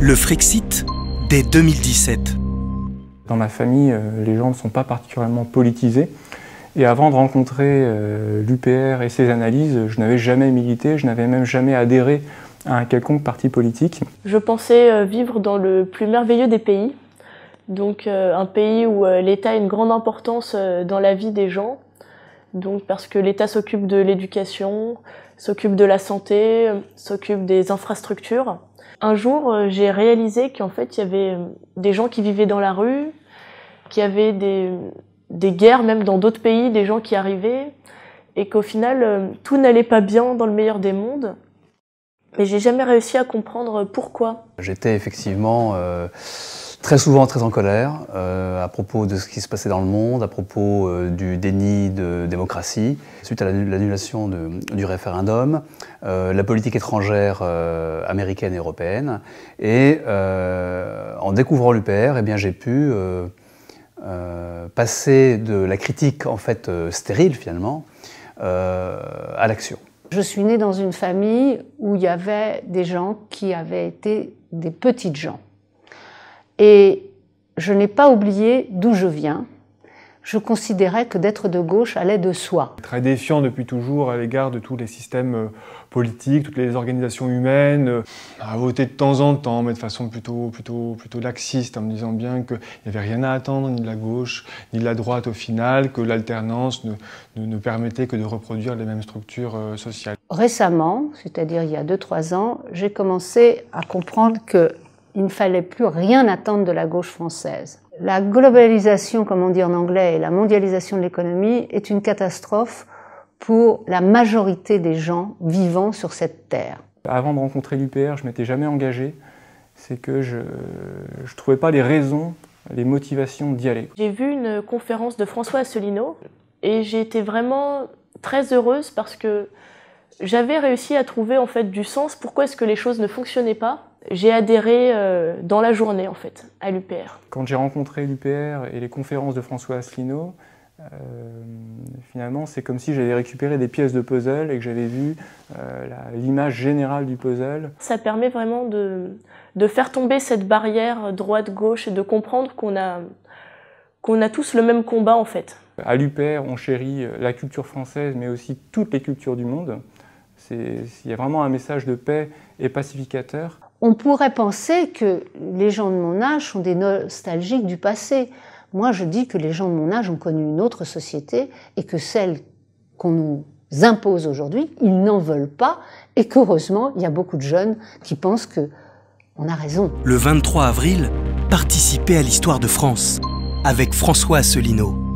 Le Frexit dès 2017. Dans ma famille, euh, les gens ne sont pas particulièrement politisés. Et avant de rencontrer euh, l'UPR et ses analyses, je n'avais jamais milité, je n'avais même jamais adhéré à un quelconque parti politique. Je pensais euh, vivre dans le plus merveilleux des pays, donc un pays où l'État a une grande importance dans la vie des gens, donc parce que l'État s'occupe de l'éducation, s'occupe de la santé, euh, s'occupe des infrastructures. Un jour, euh, j'ai réalisé qu'en fait, il y avait euh, des gens qui vivaient dans la rue, qu'il y avait des, guerres même dans d'autres pays, des gens qui arrivaient, et qu'au final, tout n'allait pas bien dans le meilleur des mondes. Mais j'ai jamais réussi à comprendre pourquoi. J'étais effectivement très souvent très en colère euh, à propos de ce qui se passait dans le monde, à propos euh, du déni de démocratie, suite à l'annulation du référendum, euh, la politique étrangère américaine et européenne. Et en découvrant l'UPR, eh bien j'ai pu passer de la critique en fait stérile finalement à l'action. Je suis née dans une famille où il y avait des gens qui avaient été des petites gens et je n'ai pas oublié d'où je viens. Je considérais que d'être de gauche allait de soi. Très défiant depuis toujours à l'égard de tous les systèmes euh, politiques, toutes les organisations humaines, à voter de temps en temps, mais de façon plutôt, plutôt, plutôt laxiste, en me disant bien qu'il n'y avait rien à attendre, ni de la gauche, ni de la droite au final, que l'alternance ne, ne, ne, permettait que de reproduire les mêmes structures euh, sociales. Récemment, c'est-à-dire il y a 2-3 ans, j'ai commencé à comprendre que il ne fallait plus rien attendre de la gauche française. La globalisation, comme on dit en anglais, et la mondialisation de l'économie est une catastrophe pour la majorité des gens vivant sur cette terre. Avant de rencontrer l'UPR, je m'étais jamais engagée. C'est que je ne trouvais pas les raisons, les motivations d'y aller. J'ai vu une conférence de François Asselineau et j'ai été vraiment très heureuse parce que j'avais réussi à trouver en fait du sens pourquoi est-ce que les choses ne fonctionnaient pas j'ai adhéré euh, dans la journée en fait à l'UPR. Quand j'ai rencontré l'UPR et les conférences de François Asselineau, euh, finalement, c'est comme si j'avais récupéré des pièces de puzzle et que j'avais vu euh, l'image générale du puzzle. Ça permet vraiment de, faire tomber cette barrière droite-gauche et de comprendre qu'on a, qu'on a tous le même combat en fait. À l'UPR, on chérit la culture française, mais aussi toutes les cultures du monde. Il y a vraiment un message de paix et pacificateur on pourrait penser que les gens de mon âge sont des nostalgiques du passé. Moi, je dis que les gens de mon âge ont connu une autre société et que celle qu'on nous impose aujourd'hui, ils n'en veulent pas et qu'heureusement, il y a beaucoup de jeunes qui pensent que on a raison. Le 23 avril, participez à l'histoire de France avec François Asselineau.